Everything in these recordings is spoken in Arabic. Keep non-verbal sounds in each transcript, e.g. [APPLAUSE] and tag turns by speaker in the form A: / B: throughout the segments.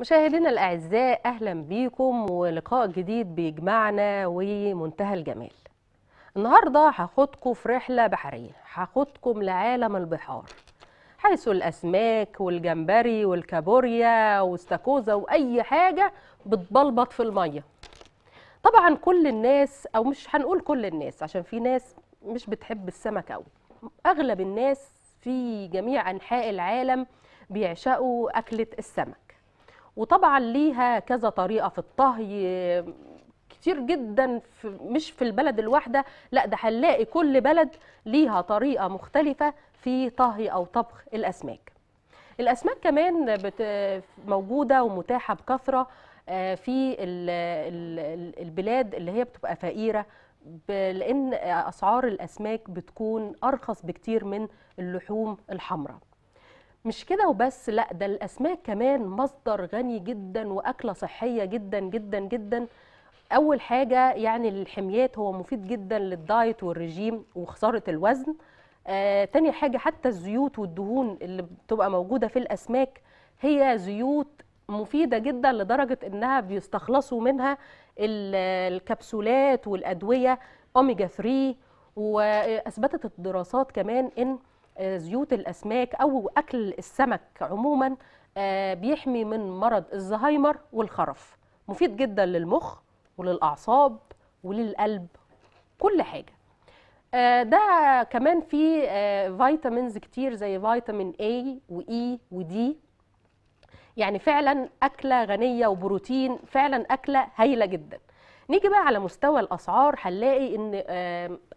A: مشاهدينا الأعزاء أهلا بيكم ولقاء جديد بيجمعنا ومنتهى الجمال النهاردة هاخدكم في رحلة بحرية هاخدكم لعالم البحار حيث الأسماك والجمبري والكابوريا واستاكوزا وأي حاجة بتبلبط في المية طبعا كل الناس أو مش هنقول كل الناس عشان في ناس مش بتحب السمك أوي أغلب الناس في جميع أنحاء العالم بيعشقوا أكلة السمك وطبعا ليها كذا طريقه في الطهي كتير جدا في مش في البلد الواحده لا ده هنلاقي كل بلد ليها طريقه مختلفه في طهي او طبخ الاسماك الاسماك كمان موجوده ومتاحه بكثره آه، في البلاد اللي هي بتبقى فقيره لان اسعار الاسماك بتكون ارخص بكتير من اللحوم الحمراء مش كده وبس لا ده الاسماك كمان مصدر غني جدا واكله صحيه جدا جدا جدا اول حاجه يعني الحميات هو مفيد جدا للدايت والرجيم وخساره الوزن آه تاني حاجه حتى الزيوت والدهون اللي بتبقى موجوده في الاسماك هي زيوت مفيده جدا لدرجه انها بيستخلصوا منها الكبسولات والادويه اوميجا 3 واثبتت الدراسات كمان ان آه، زيوت الاسماك او اكل السمك عموما آه، بيحمي من مرض الزهايمر والخرف مفيد جدا للمخ وللاعصاب وللقلب كل حاجه آه، ده كمان في فيتامينز كتير زي فيتامين A و e ودي يعني فعلا أكلة غنية وبروتين فعلا أكلة هايلة جدا نيجي بقى على مستوى الأسعار هنلاقي إن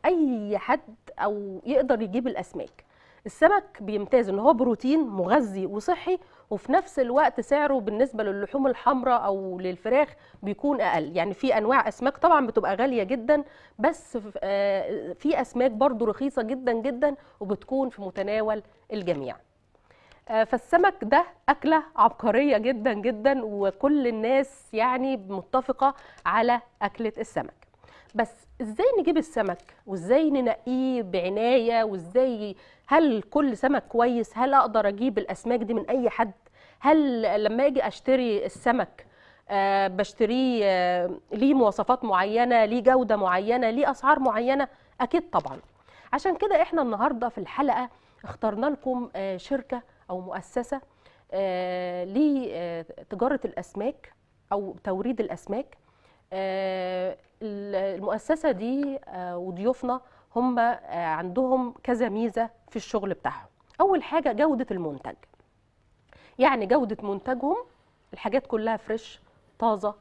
A: أي حد أو يقدر يجيب الأسماك السمك بيمتاز ان هو بروتين مغذي وصحي وفي نفس الوقت سعره بالنسبه للحوم الحمراء او للفراخ بيكون اقل يعني في انواع اسماك طبعا بتبقى غاليه جدا بس آه، في اسماك برضو رخيصه جدا جدا وبتكون في متناول الجميع آه، فالسمك ده أكلة عبقرية جدا جدا وكل الناس يعني متفقة على أكلة السمك بس ازاي نجيب السمك وازاي ننقيه بعنايه وازاي هل كل سمك كويس هل اقدر اجيب الاسماك دي من اي حد هل لما اجي اشتري السمك آه بشتريه آه ليه مواصفات معينه ليه جوده معينه ليه اسعار معينه اكيد طبعا عشان كده احنا النهارده في الحلقه اخترنا لكم آه شركه او مؤسسه آه، لتجاره آه، الاسماك او توريد الاسماك آه، المؤسسه دي آه، وضيوفنا هم آه، عندهم كذا ميزه في الشغل بتاعهم اول حاجه جوده المنتج يعني جوده منتجهم الحاجات كلها فريش طازه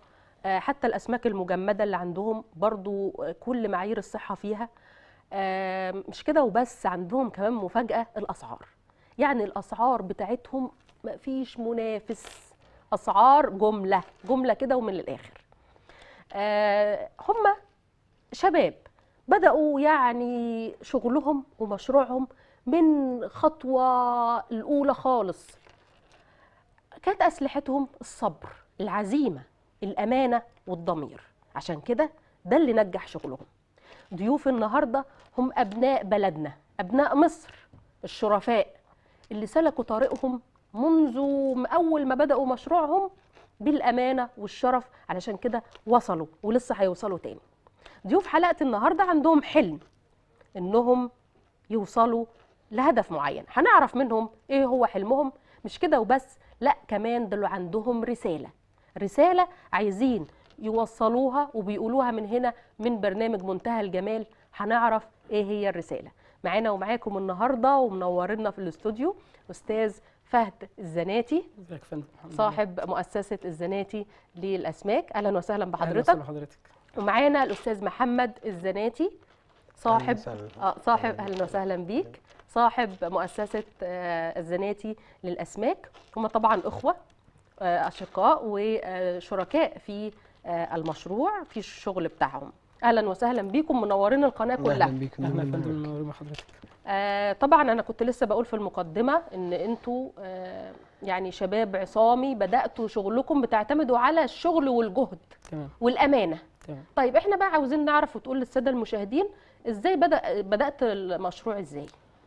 A: حتى الاسماك المجمده اللي عندهم برضو كل معايير الصحه فيها مش كده وبس عندهم كمان مفاجاه الاسعار يعني الاسعار بتاعتهم مفيش منافس اسعار جمله جمله كده ومن الاخر آه، هم شباب بدأوا يعني شغلهم ومشروعهم من خطوة الأولى خالص كانت أسلحتهم الصبر العزيمة الأمانة والضمير عشان كده ده اللي نجح شغلهم ضيوف النهاردة هم أبناء بلدنا أبناء مصر الشرفاء اللي سلكوا طريقهم منذ أول ما بدأوا مشروعهم بالامانه والشرف علشان كده وصلوا ولسه هيوصلوا تاني ضيوف حلقه النهارده عندهم حلم انهم يوصلوا لهدف معين هنعرف منهم ايه هو حلمهم مش كده وبس لا كمان دلوا عندهم رساله رساله عايزين يوصلوها وبيقولوها من هنا من برنامج منتهى الجمال هنعرف ايه هي الرساله معانا ومعاكم النهارده ومنورنا في الاستوديو استاذ فهد الزناتي ازيك فندم صاحب مؤسسه الزناتي للاسماك اهلا وسهلا بحضرتك اهلا وسهلا بحضرتك ومعانا الاستاذ محمد الزناتي صاحب أهلاً آه صاحب اهلا وسهلا بيك صاحب مؤسسه آه الزناتي للاسماك هم طبعا اخوه آه اشقاء وشركاء في آه، المشروع في الشغل بتاعهم اهلا وسهلا بيكم منورين القناه كلها اهلا بيكم اهلا
B: بيكم منورين حضرتك
A: آه طبعا انا كنت لسه بقول في المقدمه ان انتوا آه يعني شباب عصامي بداتوا شغلكم بتعتمدوا على الشغل والجهد تمام. والامانه تمام. طيب احنا بقى عاوزين نعرف وتقول للساده المشاهدين ازاي بدا بدات المشروع ازاي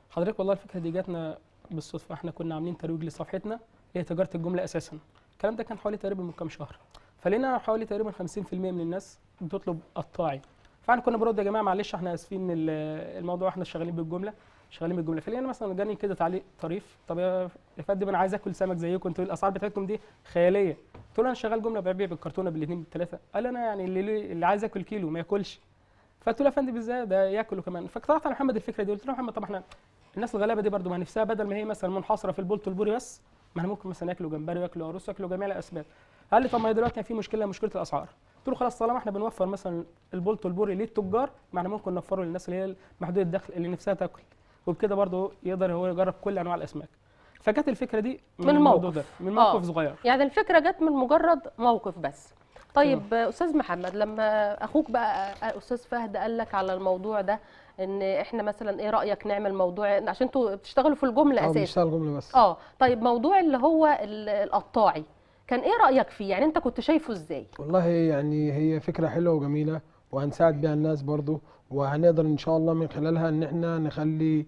B: حضرتك والله الفكره دي جاتنا بالصدفه احنا كنا عاملين ترويج لصفحتنا هي تجاره الجمله اساسا الكلام ده كان حوالي تقريبا من كام شهر فلقينا حوالي تقريبا 50% من الناس بتطلب قطاعي فاحنا كنا بنرد يا جماعه معلش احنا اسفين الموضوع احنا شغالين بالجمله شغالين بالجمله فلقينا مثلا جاني كده تعليق طريف طب يا فندم انا عايز اكل سمك زيكم انتوا الاسعار بتاعتكم دي خياليه قلت له انا شغال جمله ببيع بالكرتونه بالاثنين بالثلاثه قال انا يعني اللي, اللي عايز اكل كيلو ما ياكلش فقلت له يا فندم ازاي ده ياكله كمان فاقترحت على محمد الفكره دي قلت له محمد طب احنا الناس الغلابه دي برده ما نفسها بدل ما هي مثلا منحصره في البولت البوري بس ما احنا ممكن مثلا ياكلوا جمبري وياكلوا قاروص وياكلوا جميع الاسماك قال لي طب ما دلوقتي في مشكله مشكله الاسعار قلت له خلاص طالما احنا بنوفر مثلا البولت والبوري للتجار ما احنا ممكن نوفره للناس اللي هي محدوده الدخل اللي نفسها تاكل وبكده برضه يقدر هو يجرب كل انواع الاسماك فجت الفكره دي من, من الموضوع ده من موقف آه. صغير
A: يعني الفكره جت من مجرد موقف بس طيب أوه. استاذ محمد لما اخوك بقى استاذ فهد قال لك على الموضوع ده ان احنا مثلا ايه رايك نعمل موضوع عشان انتوا بتشتغلوا في الجمله آه، اساسا اه بنشتغل
C: جمله بس اه
A: طيب موضوع اللي هو القطاعي كان ايه رايك فيه يعني انت كنت شايفه ازاي
C: والله يعني هي فكره حلوه وجميله وهنساعد بيها الناس برضو وهنقدر ان شاء الله من خلالها ان احنا نخلي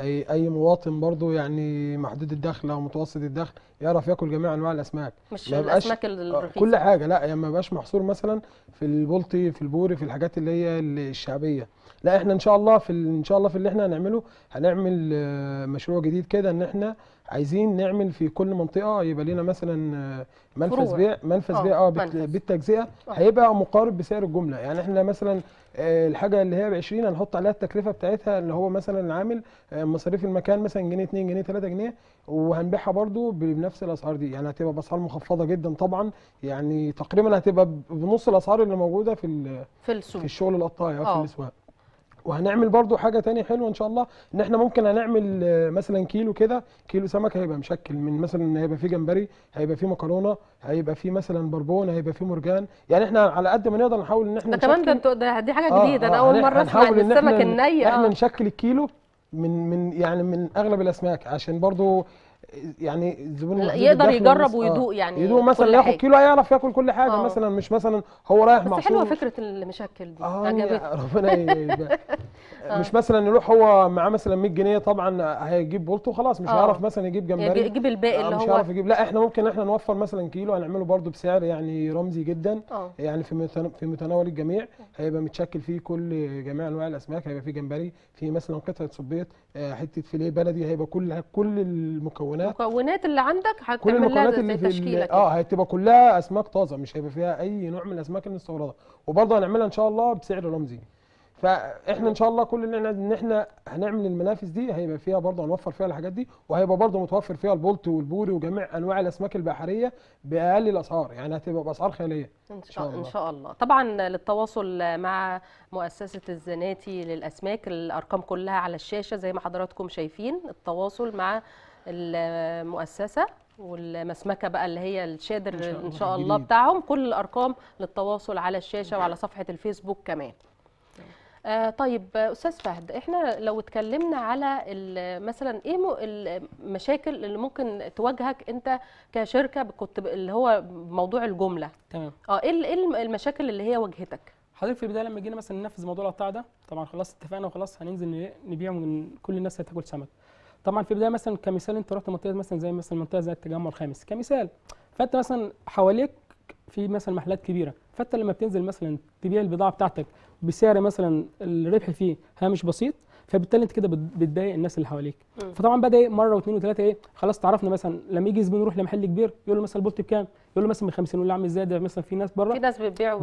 C: اي اي مواطن برضه يعني محدود الدخل او متوسط الدخل يعرف ياكل جميع انواع الاسماك مش الاسماك آه،
B: الرخيصه كل حاجه
C: لا يعني ما يبقاش محصور مثلا في البلطي في البوري في الحاجات اللي هي الشعبيه لا احنا ان شاء الله في ان شاء الله في اللي احنا هنعمله هنعمل آه، مشروع جديد كده ان احنا عايزين نعمل في كل منطقه يبقى لنا مثلا آه، منفذ بيع منفذ بيع اه بالتجزئه هيبقى مقارب بسعر الجمله يعني احنا مثلا آه، الحاجه اللي هي ب 20 هنحط عليها التكلفه بتاعتها اللي هو مثلا العامل آه، مصاريف المكان مثلا جنيه 2 جنيه 3 جنيه وهنبيعها برده بنفس الاسعار دي يعني هتبقى باسعار مخفضه جدا طبعا يعني تقريبا هتبقى بنص الاسعار اللي موجوده في في في الشغل القطاعي او في آه. الاسواق وهنعمل برضو حاجه تانية حلوه ان شاء الله ان احنا ممكن هنعمل آه، مثلا كيلو كده كيلو سمك هيبقى مشكل من مثلا هيبقى فيه جمبري هيبقى فيه مكرونه هيبقى فيه مثلا بربون هيبقى فيه مرجان يعني احنا على قد ما نقدر نحاول ان احنا ده كمان
A: ده دي حاجه آه، جديده آه انا اول مره اسمع السمك الني احنا آه.
C: نشكل الكيلو من من يعني من اغلب الاسماك عشان برضو يعني الزبون يقدر يجرب ويدوق يعني يدوق مثلا ياخد كيلو هيعرف ياكل كل حاجه أوه. مثلا مش مثلا هو رايح مع بس حلوه فكره
A: المشكل دي عجبتني ربنا [LAUGHS] آه. مش
C: مثلا يروح هو معاه مثلا 100 جنيه طبعا هيجيب بولتو خلاص مش آه. هيعرف مثلا يجيب جمبري يجيب الباقي آه، اللي مش هو مش هيعرف يجيب لا احنا ممكن احنا نوفر مثلا كيلو هنعمله برده بسعر يعني رمزي جدا آه. يعني في في متناول الجميع هيبقى متشكل فيه كل جميع انواع الاسماك هيبقى فيه جمبري فيه مثلا قطعه صبيط آه، حته فيليه بلدي هيبقى كل كل المكونات
A: المكونات اللي عندك كل المكونات اللي في اه
C: هتبقى كلها اسماك طازه مش هيبقى فيها اي نوع من الاسماك المستورده وبرضه هنعملها ان شاء الله بسعر رمزي فاحنا ان شاء الله كل اللي احنا ان احنا هنعمل المنافس دي هيبقى فيها برضه هنوفر فيها الحاجات دي وهيبقى برضه متوفر فيها البولت والبوري وجميع انواع الاسماك البحريه باقل الاسعار يعني هتبقى باسعار خياليه
A: ان شاء الله ان شاء الله طبعا للتواصل مع مؤسسه الزناتي للاسماك الارقام كلها على الشاشه زي ما حضراتكم شايفين التواصل مع المؤسسه والمسمكه بقى اللي هي الشادر ان شاء الله, إن شاء الله بتاعهم كل الارقام للتواصل على الشاشه وعلى صفحه الفيسبوك كمان آه، طيب استاذ فهد احنا لو اتكلمنا على مثلا ايه المشاكل اللي ممكن تواجهك انت كشركه كنت اللي هو موضوع الجمله تمام اه ايه, إيه المشاكل اللي هي واجهتك
B: حضرتك في البدايه لما جينا مثلا ننفذ موضوع القطاع ده طبعا خلاص اتفقنا وخلاص هننزل نبيع من كل الناس هتاكل سمك طبعا في البدايه مثلا كمثال انت رحت منطقه مثلا زي مثلا منطقه زي التجمع الخامس كمثال فانت مثلا حواليك في مثلا محلات كبيره فانت لما بتنزل مثلا تبيع البضاعه بتاعتك بسعر مثلا الربح فيه هامش بسيط فبالتالي انت كده بتضايق الناس اللي حواليك فطبعا بدا ايه مره واثنين وثلاثه ايه خلاص تعرفنا مثلا لما يجي زبون يروح لمحل كبير يقول له مثلا البولت بكام يقول له مثلا ب 50 يقول له عم ازاي ده مثلا في ناس
A: بره في ناس بتبيع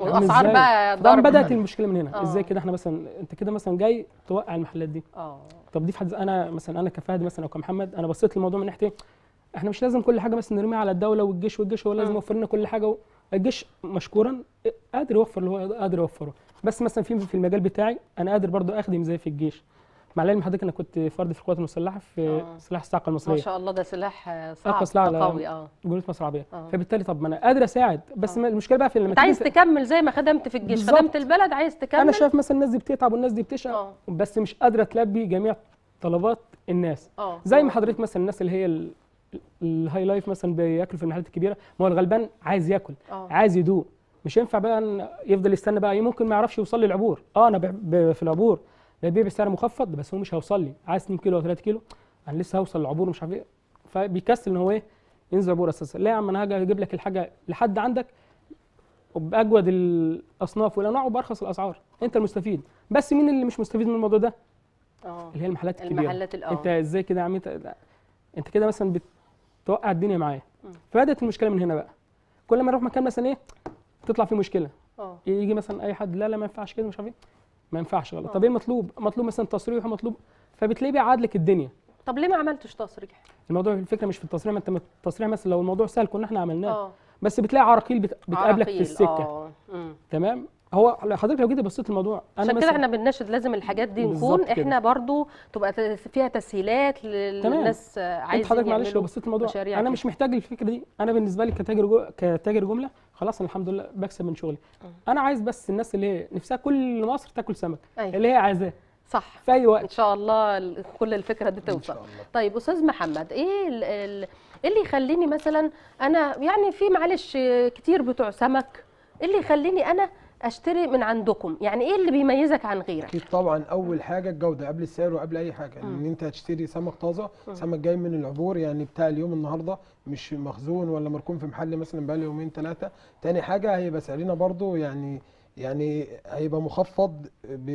A: والاسعار بقى ضرب بدات
B: المشكله من هنا أوه. ازاي كده احنا مثلا انت كده مثلا جاي توقع المحلات دي اه طب دي في حد انا مثلا انا كفهد مثلا او كمحمد انا بصيت للموضوع من ناحيه احنا مش لازم كل حاجه مثلا نرميها على الدوله والجيش والجيش هو لازم يوفر لنا كل حاجه الجيش مشكورا قادر يوفر اللي هو قادر يوفره بس مثلا في في المجال بتاعي انا قادر برضو اخدم زي في الجيش مع العلم حضرتك انا كنت فرد في القوات المسلحه في آه. سلاح الصاعقه المصريه ما شاء
A: الله ده سلاح صعب سلاح قوي اه
B: جنود مصر العربيه آه. فبالتالي طب ما انا قادر اساعد بس آه. المشكله بقى في لما انت عايز
A: تكمل زي ما خدمت في الجيش بالزبط. خدمت البلد عايز تكمل انا شايف مثلا الناس دي بتتعب
B: والناس دي بتشقى آه. بس مش قادره تلبي جميع طلبات الناس آه. زي ما حضرتك مثلا الناس اللي هي الهاي لايف مثلا بياكلوا في المحلات الكبيره ما هو الغلبان عايز ياكل آه. عايز يدوق مش ينفع بقى يفضل يستنى بقى إيه، ممكن ما يعرفش يوصل للعبور اه انا في العبور ببيع بسعر مخفض بس هو مش هيوصل لي عايز 2 كيلو او 3 كيلو انا لسه هوصل للعبور ومش عارف ايه فبيكسل ان هو ايه ينزل عبور اساسا لا يا عم انا هاجي اجيب لك الحاجه لحد عندك وباجود الاصناف والانواع وبارخص الاسعار انت المستفيد بس مين اللي مش مستفيد من الموضوع ده؟ اه اللي هي المحلات الكبيره المحلات الأول. آه. انت ازاي كده يا عم انت انت كده مثلا بتوقع الدنيا معايا فبدات المشكله من هنا بقى كل ما اروح مكان مثلا ايه تطلع في مشكله اه يجي مثلا اي حد لا لا ما ينفعش كده مش عارف ايه ما ينفعش غلط آه. طب ايه المطلوب مطلوب مثلا تصريح ومطلوب فبتلاقيه بيعاد لك الدنيا
A: طب ليه ما عملتش تصريح
B: الموضوع الفكره مش في التصريح ما انت التصريح مثلا لو الموضوع سهل كنا احنا عملناه آه. بس بتلاقي عراقيل بت... بتقابلك في السكه آه. تمام هو حضرتك لو جيت بصيت الموضوع انا عشان كده احنا
A: بنناشد لازم الحاجات دي نكون احنا برضو تبقى فيها تسهيلات للناس عايزين انت حضرتك معلش لو بصيت الموضوع انا مش
B: محتاج الفكره دي انا بالنسبه لي كتاجر جو... كتاجر جمله خلاص انا الحمد لله بكسب من شغلي آه. انا عايز بس الناس اللي هي نفسها كل مصر تاكل سمك أيوة. اللي
A: هي عايزاه صح في اي وقت ان شاء الله كل الفكره دي توصل طيب استاذ محمد ايه الـ الـ إيه اللي يخليني مثلا انا يعني في معلش كتير بتوع سمك إيه اللي يخليني انا اشتري من عندكم يعني ايه اللي بيميزك عن غيرك اكيد
C: طبعا اول حاجه الجوده قبل السعر وقبل اي حاجه ان يعني انت هتشتري سمك طازه سمك جاي من العبور يعني بتاع اليوم النهارده مش مخزون ولا مركون في محل مثلا بقى يومين ثلاثه تاني حاجه هيبقى سعرنا برده يعني يعني هيبقى مخفض ب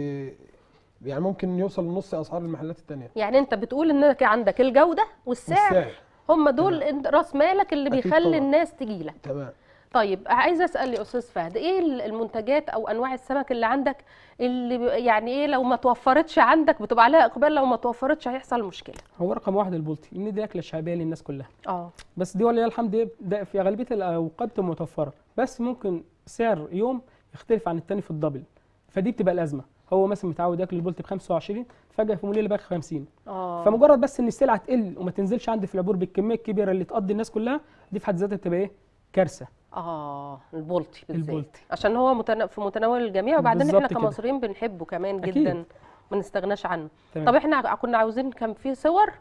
C: يعني ممكن يوصل لنص اسعار المحلات الثانيه
A: يعني انت بتقول انك عندك الجوده والسعر, والسعر. هم دول راس مالك اللي بيخلي طبعا. الناس تجيلك تمام طيب عايزه اسال يا استاذ فهد ايه المنتجات او انواع السمك اللي عندك اللي يعني ايه لو ما توفرتش عندك بتبقى عليها اقبال لو ما توفرتش هيحصل مشكله
B: هو رقم واحد البلطي ان دي اكله شعبيه للناس كلها اه بس دي ولله الحمد ده في اغلبيه الاوقات متوفره بس ممكن سعر يوم يختلف عن الثاني في الدبل فدي بتبقى الازمه هو مثلا متعود ياكل البولت ب 25 فجاه في موليه بقى 50
A: اه فمجرد
B: بس ان السلعه تقل وما تنزلش عندي في العبور بالكميه الكبيره اللي تقضي الناس كلها دي في حد ذاتها بتبقى ايه كارثه
A: اه بالزيت. البولتي عشان هو متن... في متناول الجميع وبعدين احنا كمصريين بنحبه كمان أكيد. جدا ما نستغناش عنه تمام. طب احنا كنا عاوزين كان في صور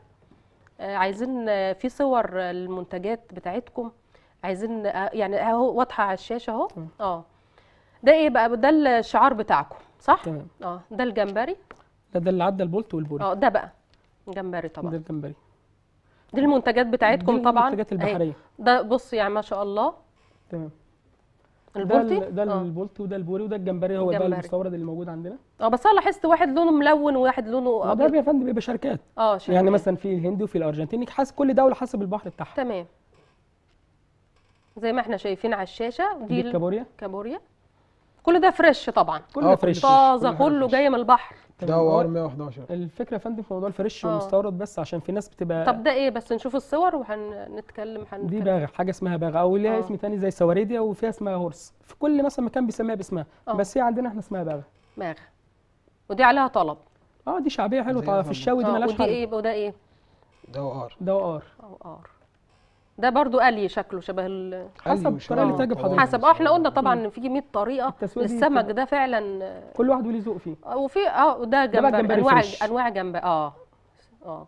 A: آه عايزين آه، في صور المنتجات بتاعتكم عايزين آه، يعني اهو واضحه على الشاشه اهو اه ده ايه بقى ده الشعار بتاعكم صح تمام اه ده الجمبري
B: ده ده اللي عدى البولت والبولت اه
A: ده بقى جمبري طبعا ده الجمبري دي المنتجات بتاعتكم دي طبعا المنتجات البحريه ده بص يعني ما شاء الله تمام البولتي ده,
B: ده البولتي آه. وده البوري وده الجمبري هو الجمبري. ده المستورد اللي موجود عندنا
A: اه بس انا لاحظت واحد لونه ملون وواحد لونه ابيض ده يا
B: فندم بيبقى شركات اه شركات يعني مثلا في الهندي وفي الارجنتيني حسب كل دوله حسب البحر بتاعها تمام
A: زي ما احنا شايفين على الشاشه دي, دي الكابوريا كابوريا كل ده فريش طبعا آه، كله فريش طازه كله جايه من البحر
B: ده هو 111 الفكره يا فندم في موضوع الفريش آه. والمستورد بس عشان في ناس بتبقى طب
A: ده ايه بس نشوف الصور وهنتكلم هنتكلم دي
B: باغا حاجه اسمها باغا او ليها آه. اسم ثاني زي سواريديا وفيها اسمها هورس في كل مثلا مكان بيسميها باسمها آه. بس هي عندنا احنا اسمها باغا
A: باغه ودي عليها طلب اه دي شعبيه حلوه في الشاوي دي آه. مالهاش حل ودي ايه وده ايه
C: ده ار ده
B: ار
A: ار ده برضو قلي شكله شبه ال حسب الطريقه اللي تعجب حضرتك حسب اه احنا قلنا طبعا ان في 100 طريقه للسمك ده فعلا
B: كل واحد وليه ذوق فيه
A: آه، وفي اه ده جنب انواع انواع جنب اه اه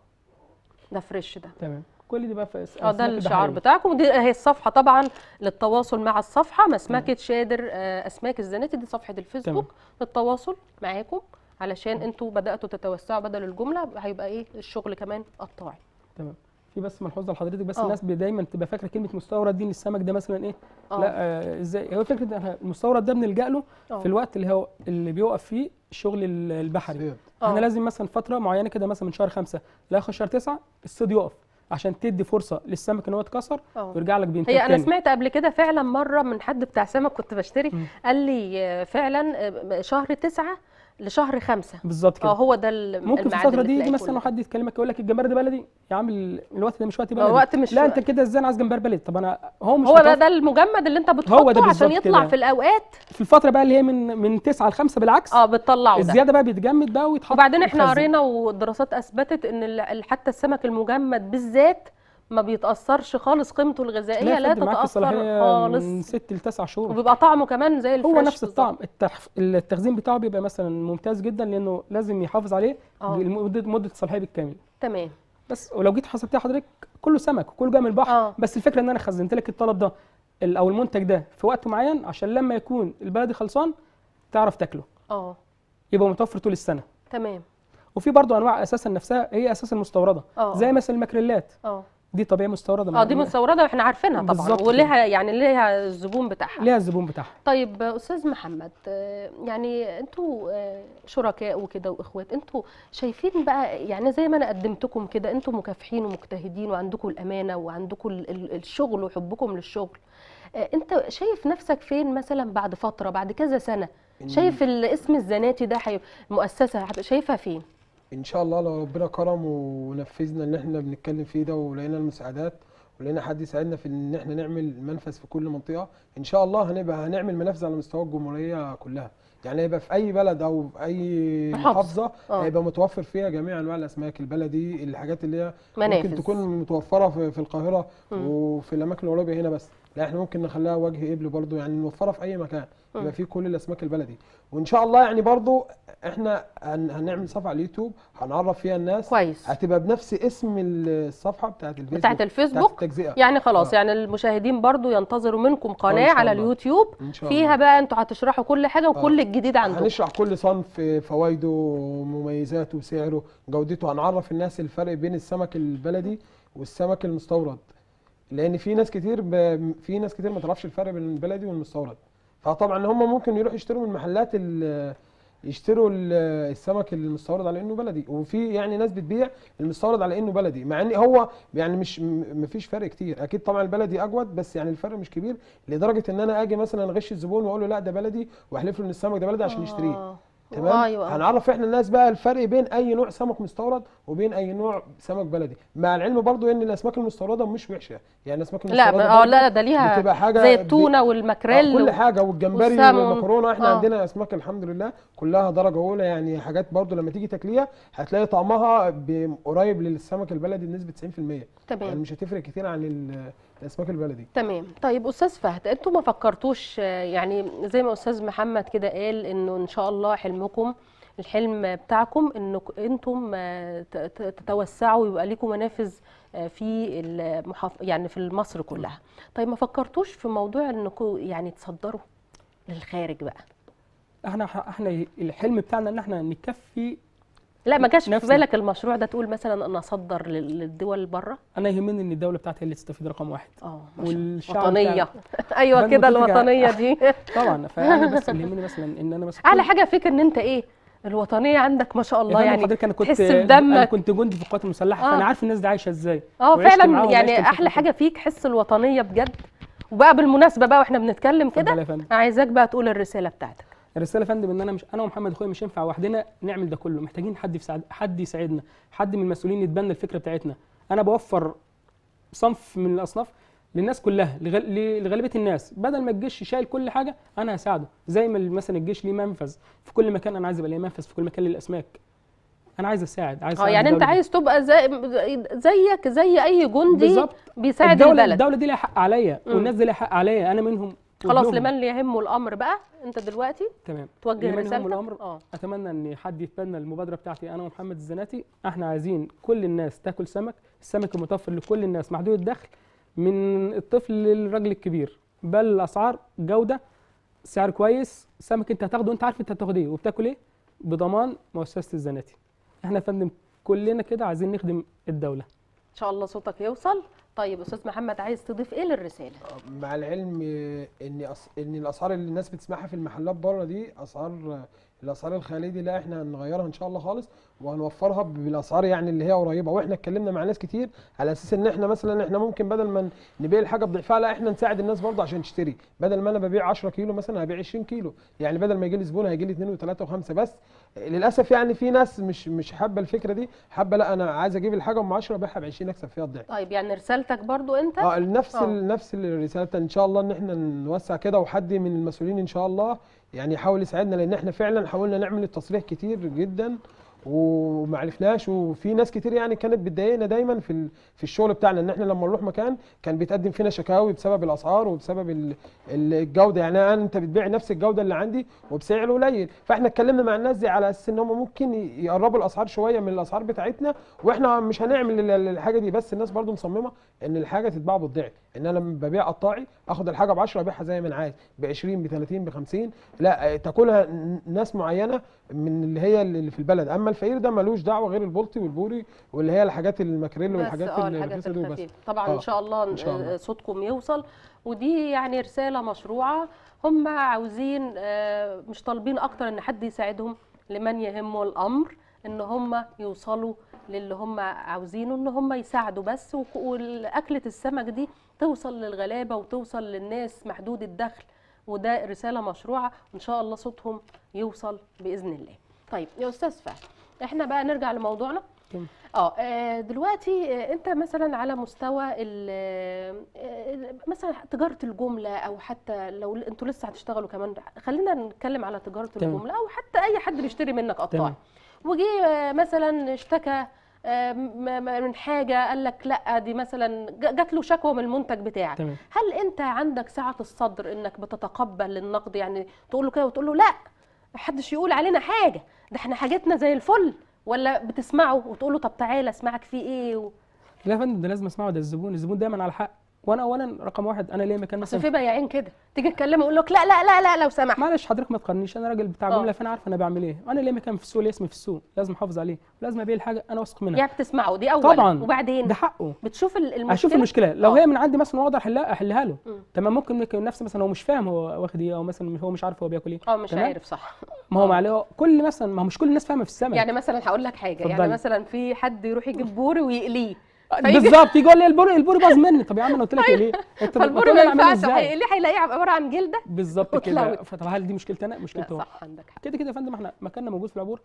A: ده فريش ده تمام كل دي بقى في اه ده الشعار بتاعكم ودي آه، هي الصفحه طبعا للتواصل مع الصفحه مسمكه شادر آه، اسماك الزناتي دي صفحه الفيسبوك تمام. للتواصل معاكم علشان انتوا بداتوا تتوسعوا بدل الجمله هيبقى ايه الشغل كمان قطاعي تمام
B: في بس ملحوظه لحضرتك بس أوه. الناس دايما تبقى فاكره كلمه مستورد دي للسمك ده مثلا ايه أوه. لا آه ازاي هو فكره المستورد ده بنلجا له أوه. في الوقت اللي هو اللي بيوقف فيه الشغل البحري آه. احنا لازم مثلا فتره معينه كده مثلا من شهر خمسة لاخر شهر تسعة الصيد يقف عشان تدي فرصه للسمك ان هو يتكسر آه. ويرجع لك بينتج هي انا تاني. سمعت
A: قبل كده فعلا مره من حد بتاع سمك كنت بشتري م. قال لي فعلا آه، شهر تسعة لشهر خمسة بالظبط كده اه هو ده ممكن في الفتره دي يجي مثلا
B: حد يكلمك يقول لك الجمبري ده بلدي يا عم الوقت ده مش وقت بلدي وقت مش لا انت كده ازاي انا عايز جمبري بلدي طب انا هو مش هو متوفر. ده
A: المجمد اللي انت بتحطه عشان يطلع كده. في الاوقات في
B: الفتره بقى اللي هي من من 9 ل 5 بالعكس اه بتطلعه ده الزياده بقى بيتجمد
A: بقى ويتحط وبعدين احنا قرينا والدراسات اثبتت ان حتى السمك المجمد بالذات ما بيتاثرش خالص قيمته الغذائيه لا, تتاثر خالص من
B: 6 ل 9 شهور
A: وبيبقى طعمه كمان زي الفريش هو نفس الطعم
B: التحف... التخزين بتاعه بيبقى مثلا ممتاز جدا لانه لازم يحافظ عليه آه. لمده مده الصلاحيه بالكامل تمام بس ولو جيت حسبتها حضرتك كله سمك وكله جاي من البحر آه. بس الفكره ان انا خزنت لك الطلب ده او المنتج ده في وقت معين عشان لما يكون البلدي خلصان تعرف تاكله اه يبقى متوفر طول السنه تمام وفي برضه انواع اساسا نفسها هي اساسا مستورده أوه. زي مثلا الماكريلات اه دي طبيعي مستورده اه دي مستورده
A: واحنا عارفينها طبعا ولها يعني ليها الزبون بتاعها ليها الزبون بتاعها طيب استاذ محمد آه، يعني انتوا آه، شركاء وكده واخوات انتوا شايفين بقى يعني زي ما انا قدمتكم كده انتوا مكافحين ومجتهدين وعندكم الامانه وعندكم الشغل وحبكم للشغل آه، انت شايف نفسك فين مثلا بعد فتره بعد كذا سنه شايف الاسم الزناتي ده مؤسسه شايفها فين
C: ان شاء الله لو ربنا كرم ونفذنا اللي احنا بنتكلم فيه ده ولقينا المساعدات ولقينا حد يساعدنا في ان احنا نعمل منفذ في كل منطقه ان شاء الله هنبقى هنعمل منافذ على مستوى الجمهوريه كلها يعني هيبقى في اي بلد او في اي محافظه آه. هيبقى متوفر فيها جميع انواع الاسماك البلدي الحاجات اللي هي ممكن تكون متوفره في, في القاهره م. وفي الاماكن القريبه هنا بس لا احنا ممكن نخليها وجه قبل برضه يعني نوفرها في اي مكان يبقى في كل الاسماك البلدي وان شاء الله يعني برضه احنا هنعمل صفحه على اليوتيوب هنعرف فيها الناس كويس هتبقى بنفس اسم الصفحه بتاعت الفيسبوك بتاعت الفيسبوك بتاعت التجزئه يعني خلاص آه. يعني
A: المشاهدين برضه ينتظروا منكم قناه على
C: اليوتيوب إن شاء فيها
A: بقى انتوا هتشرحوا كل حاجه آه. وكل آه. الجديد عندكم هنشرح
C: كل صنف فوائده ومميزاته وسعره جودته هنعرف الناس الفرق بين السمك البلدي والسمك المستورد لان في ناس كتير ب... في ناس كتير ما تعرفش الفرق بين البلدي والمستورد فطبعا هم ممكن يروحوا يشتروا من محلات ال... يشتروا السمك المستورد على انه بلدي وفي يعني ناس بتبيع المستورد على انه بلدي مع ان هو يعني مش مفيش فرق كتير اكيد طبعا البلدي اجود بس يعني الفرق مش كبير لدرجه ان انا اجي مثلا اغش الزبون واقول له لا ده بلدي واحلف له ان السمك ده بلدي عشان يشتريه آه.
A: تمام أيوة.
C: هنعرف احنا الناس بقى الفرق بين اي نوع سمك مستورد وبين اي نوع سمك بلدي مع العلم برضو ان الاسماك المستورده مش وحشه يعني الاسماك المستورده آه، لا اه لا ده ليها بتبقى حاجه زي التونه آه، والمكريل كل حاجه والجمبري والمكرونه احنا آه. عندنا اسماك الحمد لله كلها درجه اولى يعني حاجات برضو لما تيجي تاكليها هتلاقي طعمها قريب للسمك البلدي بنسبه 90% تمام يعني مش هتفرق كتير عن الاسماك البلدي
A: تمام طيب استاذ فهد انتم ما فكرتوش يعني زي ما استاذ محمد كده قال انه ان شاء الله حلمكم الحلم بتاعكم ان انتم آه، تتوسعوا ويبقى لكم منافذ آه، في المحف... يعني في مصر كلها طيب ما فكرتوش في موضوع انكم يعني تصدروا للخارج بقى
B: احنا احنا الحلم بتاعنا ان احنا نكفي لا ما جاش في بالك
A: المشروع ده تقول مثلا انا اصدر للدول بره انا يهمني ان الدوله بتاعتي هي اللي تستفيد رقم واحد اه والشعب وطنيه [LAUGHS] ايوه كده الوطنيه دي [LAUGHS]
B: طبعا فانا بس اللي يهمني مثلا ان انا بس على حاجه
A: فيك ان انت ايه الوطنيه عندك ما شاء الله يعني حضرتك انا كنت بدمك انا
B: كنت جندي في القوات المسلحه آه. فانا عارف الناس دي عايشه ازاي اه فعلا يعني احلى
A: حاجه فيك حس الوطنيه بجد وبقى بالمناسبه بقى واحنا بنتكلم كده عايزاك بقى تقول الرساله بتاعتك
B: الرساله يا فندم ان انا مش انا ومحمد اخويا مش ينفع وحدنا نعمل ده كله محتاجين حد يساعد حد يساعدنا حد من المسؤولين يتبنى الفكره بتاعتنا انا بوفر صنف من الاصناف للناس كلها لغل... لغالبيه الناس بدل ما الجيش شايل كل حاجه انا هساعده زي ما مثلا الجيش ليه منفذ في كل مكان انا عايز يبقى ليه منفذ في كل مكان للاسماك انا عايز اساعد عايز اه يعني انت عايز
A: تبقى زي زيك زي اي جندي بالزبط. بيساعد الدولة البلد
B: الدوله دي لها حق عليا والناس دي لها حق عليا انا منهم خلاص لمن
A: يهمه الامر بقى انت دلوقتي
B: تمام توجه لمن يهمه الامر اه اتمنى ان حد يتبنى المبادره بتاعتي انا ومحمد الزناتي احنا عايزين كل الناس تاكل سمك السمك المتوفر لكل الناس محدود الدخل من الطفل للراجل الكبير بل الاسعار جوده سعر كويس سمك انت هتاخده انت عارف انت هتاخد ايه وبتاكل ايه بضمان مؤسسه الزناتي احنا يا فندم كلنا كده عايزين نخدم الدوله
A: ان شاء الله صوتك يوصل طيب استاذ محمد عايز تضيف ايه للرساله آه،
C: مع العلم ان ان الاسعار اللي الناس بتسمعها في المحلات بره دي اسعار الاسعار الخياليه لا احنا هنغيرها ان شاء الله خالص وهنوفرها بالاسعار يعني اللي هي قريبه واحنا اتكلمنا مع ناس كتير على اساس ان احنا مثلا احنا ممكن بدل ما نبيع الحاجه بضعفها لا احنا نساعد الناس برضه عشان تشتري بدل ما انا ببيع 10 كيلو مثلا هبيع 20 كيلو يعني بدل ما يجي لي زبون هيجي لي 2 و3 و5 بس للاسف يعني في ناس مش مش حابه الفكره دي حابه لا انا عايز اجيب الحاجه ام 10 ابيعها ب 20 اكسب فيها الضعف
A: طيب يعني رسالتك برضه انت اه نفس آه.
C: نفس الرساله ان شاء الله ان احنا نوسع كده وحد من المسؤولين ان شاء الله يعني يحاول يساعدنا لان احنا فعلا حاولنا نعمل التصريح كتير جدا وما عرفناش وفي ناس كتير يعني كانت بتضايقنا دايما في في الشغل بتاعنا ان احنا لما نروح مكان كان بيتقدم فينا شكاوي بسبب الاسعار وبسبب الجوده يعني انت بتبيع نفس الجوده اللي عندي وبسعر قليل فاحنا اتكلمنا مع الناس دي على اساس ان هم ممكن يقربوا الاسعار شويه من الاسعار بتاعتنا واحنا مش هنعمل الحاجه دي بس الناس برضو مصممه ان الحاجه تتباع بالضعف ان انا لما ببيع قطاعي اخد الحاجه ب 10 ابيعها زي ما انا عايز ب 20 ب 30 ب 50 لا تاكلها ناس معينه من اللي هي اللي في البلد اما الفقير ده ملوش دعوه غير البلطي والبوري واللي هي الحاجات الماكريل والحاجات آه، الرخيصه دي وبس طبعا آه. ان شاء
A: الله, إن شاء الله. آه، صوتكم يوصل ودي يعني رساله مشروعه هم عاوزين آه، مش طالبين اكتر ان حد يساعدهم لمن يهمه الامر ان هم يوصلوا للي هم عاوزينه ان هم يساعدوا بس واكله السمك دي توصل للغلابه وتوصل للناس محدود الدخل وده رساله مشروعه وان شاء الله صوتهم يوصل باذن الله طيب يا استاذ فهد احنا بقى نرجع لموضوعنا آه،, اه دلوقتي آه، انت مثلا على مستوى آه، مثلا تجاره الجمله او حتى لو انتوا لسه هتشتغلوا كمان خلينا نتكلم على تجاره الجمله او حتى اي حد بيشتري منك قطاعي وجي آه، مثلا اشتكى آه، من حاجه قال لك لا دي مثلا جات له شكوى من المنتج بتاعك تمام. هل انت عندك سعه الصدر انك بتتقبل النقد يعني تقول له كده وتقول له لا محدش يقول علينا حاجه ده احنا حاجتنا زي الفل ولا بتسمعه وتقول له طب تعالى اسمعك في ايه و...
B: لا يا فندم ده لازم اسمعه ده الزبون الزبون دايما على حق وانا اولا رقم واحد انا ليه مكان مثلا في بياعين كده تيجي تكلمه اقول لك لا لا لا لا لو سمحت معلش حضرتك ما تقارنيش انا راجل بتاع آه. جمله فانا عارف انا بعمل ايه انا ليه مكان في السوق ليه اسمي في السوق لازم احافظ عليه ولازم ابيع الحاجه انا واثق منها يعني
A: بتسمعه دي اول طبعا وبعدين ده حقه بتشوف المشكله اشوف المشكله
B: لو هي آه. من عندي مثلا واقدر احلها احلها له تمام ممكن نفسي مثلا هو مش فاهم هو واخد ايه او مثلا هو مش عارف هو بياكل ايه اه مش عارف صح ما هو آه. معلش كل مثلا ما هو مش كل الناس فاهمه في السمك يعني
A: مثلا هقول لك حاجه يعني مثلا في حد يروح يجيب بوري ويقليه طيب. بالظبط يجي يقول لي
B: البوري البوري باظ مني طب يا عم انا قلت لك طيب. ليه؟ انت فالبوري ما ينفعش ليه
A: هيلاقيه عباره عن جلده بالظبط
B: كده فطب هل دي مشكلتي انا؟ مشكلته صح عندك كده كده يا فندم احنا مكاننا موجود في العبور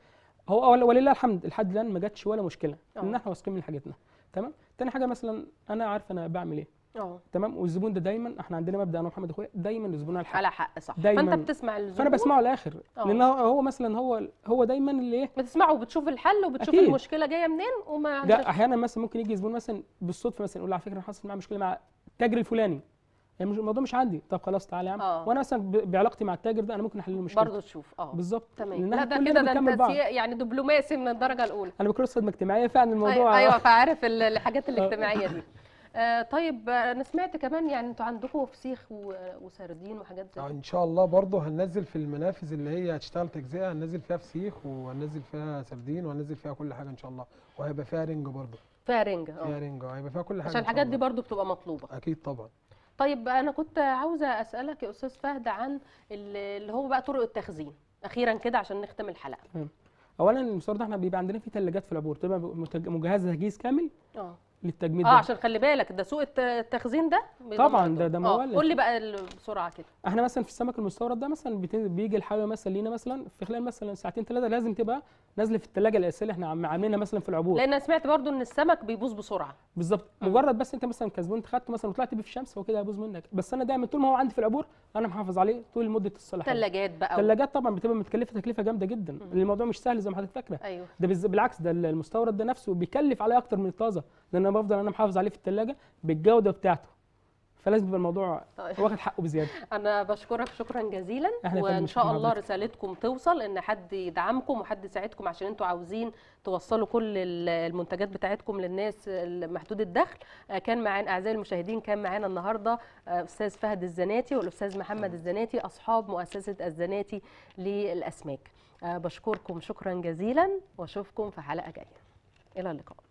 B: هو ولله الحمد لحد الان ما جاتش ولا مشكله آه. ان احنا واثقين من حاجتنا تمام؟ تاني حاجه مثلا انا عارف انا بعمل ايه اه تمام والزبون ده دايما احنا عندنا مبدا انا ومحمد اخويا دايما الزبون على حق على حق صح دايما فانت بتسمع الزبون فانا بسمعه للاخر آه. لان هو مثلا هو هو دايما اللي ايه بتسمعه
A: وبتشوف الحل وبتشوف أكيد. المشكله جايه منين وما ده
B: احيانا مثلا ممكن يجي زبون مثلا بالصدفه مثلا يقول على فكره انا حصل معايا مشكله مع التاجر الفلاني يعني الموضوع مش عندي طب خلاص تعالى يا عم أوه. وانا مثلا بعلاقتي مع التاجر ده انا ممكن احل المشكله برضه تشوف اه بالظبط تمام لا ده كده ده انت يعني
A: دبلوماسي من الدرجه الاولى
B: انا بكره صدمه اجتماعيه فعلا الموضوع أيوة, أيوة، فعارف
A: الحاجات الاجتماعيه دي [LAUGHS] آه طيب آه، انا سمعت كمان يعني انتوا عندكم فسيخ وسردين وحاجات زي آه، كده ان
C: شاء الله برضه هننزل في المنافذ اللي هي هتشتغل تجزئه هننزل فيها فسيخ وهننزل فيها سردين وهننزل فيها كل حاجه ان شاء الله وهيبقى فيها رنج برضه
A: فيها رنج اه فيها
C: رنج آه، هيبقى فيها كل حاجه عشان الحاجات دي برضه بتبقى مطلوبه اكيد طبعا
A: طيب انا كنت عاوزه اسالك يا استاذ فهد عن اللي هو بقى طرق التخزين اخيرا كده عشان نختم الحلقه
B: اولا المستورد احنا بيبقى عندنا في ثلاجات في العبور تبقى مجهزه تجهيز كامل اه للتجميد اه ده. عشان
A: خلي بالك ده سوق التخزين ده طبعا ده ده آه، مولد قول لي بقى بسرعه كده
B: احنا مثلا في السمك المستورد ده مثلا بيجي الحاوي مثلا لينا مثلا في خلال مثلا ساعتين ثلاثه لازم تبقى نازله في الثلاجه الاساسيه اللي احنا عاملينها مثلا في العبور
A: لان انا سمعت برضو ان السمك بيبوظ بسرعه
B: بالظبط مجرد بس انت مثلا كسبان خدته مثلا وطلعت بيه في الشمس هو كده هيبوظ منك بس انا دايما طول ما هو عندي في العبور انا محافظ عليه طول مده الصلاحيه ثلاجات بقى ثلاجات طبعا بتبقى متكلفه تكلفه جامده جدا مم. الموضوع مش سهل زي ما حضرتك فاكره أيوه. ده بالعكس ده المستورد ده نفسه بيكلف عليه اكتر من الطازه لان بفضل انا محافظ عليه في الثلاجه بالجوده بتاعته فلازم يبقى الموضوع طيب. واخد حقه بزياده
A: [LAUGHS] انا بشكرك شكرا جزيلا وان شاء الله عبارك. رسالتكم توصل ان حد يدعمكم وحد يساعدكم عشان انتم عاوزين توصلوا كل المنتجات بتاعتكم للناس محدود الدخل آه، كان معانا اعزائي المشاهدين كان معانا النهارده آه، استاذ فهد الزناتي والاستاذ محمد الزناتي اصحاب مؤسسه الزناتي للاسماك آه، بشكركم شكرا جزيلا واشوفكم في حلقه جايه الى اللقاء